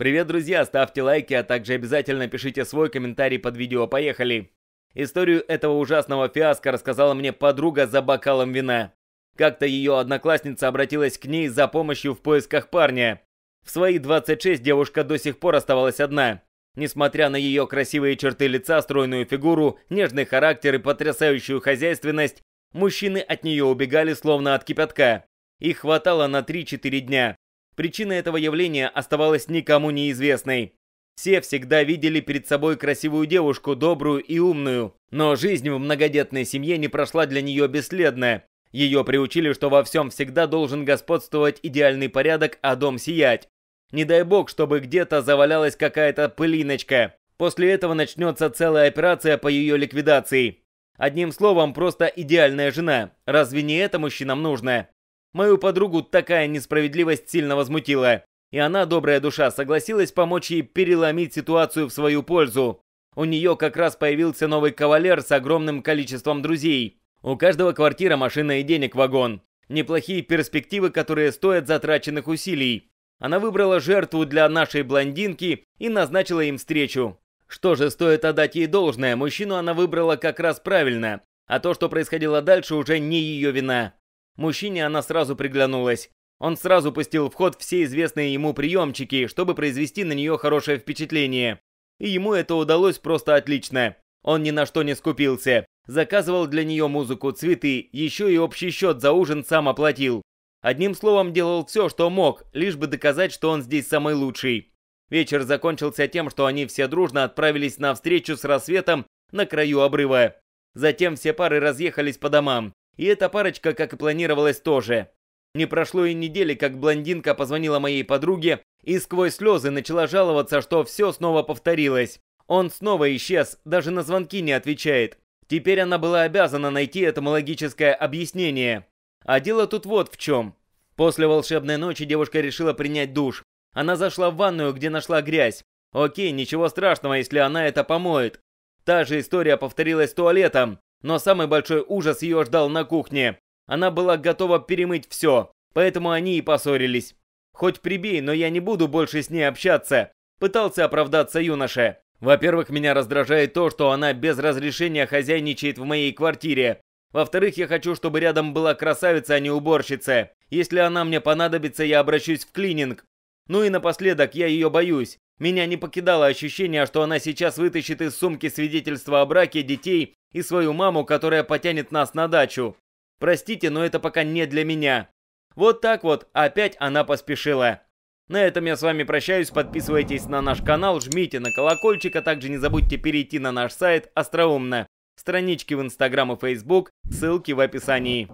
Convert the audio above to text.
Привет, друзья! Ставьте лайки, а также обязательно пишите свой комментарий под видео. Поехали! Историю этого ужасного фиаско рассказала мне подруга за бокалом вина. Как-то ее одноклассница обратилась к ней за помощью в поисках парня. В свои 26 девушка до сих пор оставалась одна. Несмотря на ее красивые черты лица, стройную фигуру, нежный характер и потрясающую хозяйственность, мужчины от нее убегали словно от кипятка. Их хватало на 3-4 дня. Причина этого явления оставалась никому неизвестной. Все всегда видели перед собой красивую девушку, добрую и умную. Но жизнь в многодетной семье не прошла для нее бесследно. Ее приучили, что во всем всегда должен господствовать идеальный порядок, а дом сиять. Не дай бог, чтобы где-то завалялась какая-то пылиночка. После этого начнется целая операция по ее ликвидации. Одним словом, просто идеальная жена. Разве не это мужчинам нужно? Мою подругу такая несправедливость сильно возмутила, и она, добрая душа, согласилась помочь ей переломить ситуацию в свою пользу. У нее как раз появился новый кавалер с огромным количеством друзей. У каждого квартира, машина и денег вагон. Неплохие перспективы, которые стоят затраченных усилий. Она выбрала жертву для нашей блондинки и назначила им встречу. Что же, стоит отдать ей должное, мужчину она выбрала как раз правильно. А то, что происходило дальше, уже не ее вина. Мужчине она сразу приглянулась. Он сразу пустил в ход все известные ему приемчики, чтобы произвести на нее хорошее впечатление. И ему это удалось просто отлично. Он ни на что не скупился. Заказывал для нее музыку, цветы, еще и общий счет за ужин сам оплатил. Одним словом, делал все, что мог, лишь бы доказать, что он здесь самый лучший. Вечер закончился тем, что они все дружно отправились на встречу с рассветом на краю обрыва. Затем все пары разъехались по домам. И эта парочка, как и планировалось, тоже. Не прошло и недели, как блондинка позвонила моей подруге и сквозь слезы начала жаловаться, что все снова повторилось. Он снова исчез, даже на звонки не отвечает. Теперь она была обязана найти этому логическое объяснение. А дело тут вот в чем. После волшебной ночи девушка решила принять душ. Она зашла в ванную, где нашла грязь. Окей, ничего страшного, если она это помоет. Та же история повторилась с туалетом. Но самый большой ужас ее ждал на кухне. Она была готова перемыть все, поэтому они и поссорились. «Хоть прибей, но я не буду больше с ней общаться», – пытался оправдаться юноша. «Во-первых, меня раздражает то, что она без разрешения хозяйничает в моей квартире. Во-вторых, я хочу, чтобы рядом была красавица, а не уборщица. Если она мне понадобится, я обращусь в клининг. Ну и напоследок, я ее боюсь. Меня не покидало ощущение, что она сейчас вытащит из сумки свидетельство о браке детей и свою маму, которая потянет нас на дачу. Простите, но это пока не для меня. Вот так вот, опять она поспешила. На этом я с вами прощаюсь, подписывайтесь на наш канал, жмите на колокольчик, а также не забудьте перейти на наш сайт «Остроумно». Странички в Инстаграм и Фейсбук, ссылки в описании.